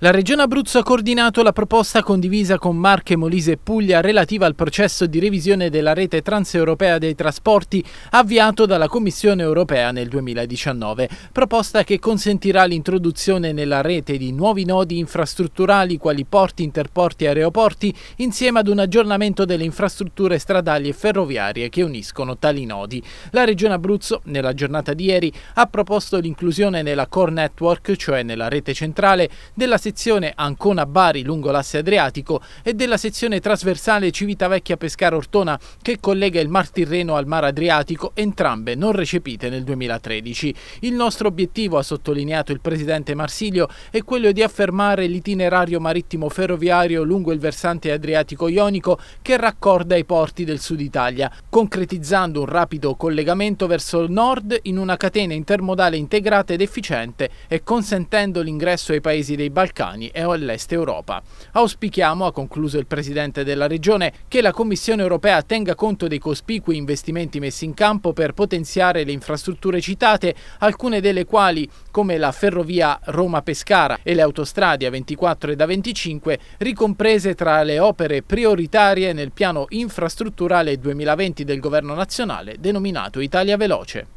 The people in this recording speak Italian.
La Regione Abruzzo ha coordinato la proposta condivisa con Marche, Molise e Puglia relativa al processo di revisione della rete transeuropea dei trasporti avviato dalla Commissione europea nel 2019, proposta che consentirà l'introduzione nella rete di nuovi nodi infrastrutturali quali porti, interporti e aeroporti, insieme ad un aggiornamento delle infrastrutture stradali e ferroviarie che uniscono tali nodi. La Regione Abruzzo, nella giornata di ieri, ha proposto l'inclusione nella core network, cioè nella rete centrale, della sezione Ancona-Bari lungo l'asse Adriatico e della sezione trasversale Civitavecchia-Pescara-Ortona che collega il Mar Tirreno al Mar Adriatico, entrambe non recepite nel 2013. Il nostro obiettivo, ha sottolineato il presidente Marsilio, è quello di affermare l'itinerario marittimo ferroviario lungo il versante Adriatico-Ionico che raccorda i porti del sud Italia, concretizzando un rapido collegamento verso il nord in una catena intermodale integrata ed efficiente e consentendo l'ingresso ai paesi dei Balcani Balcani e all'Est Europa. Auspichiamo, ha concluso il Presidente della Regione, che la Commissione europea tenga conto dei cospicui investimenti messi in campo per potenziare le infrastrutture citate, alcune delle quali, come la ferrovia Roma-Pescara e le autostrade A24 ed A25, ricomprese tra le opere prioritarie nel piano infrastrutturale 2020 del Governo nazionale denominato Italia Veloce.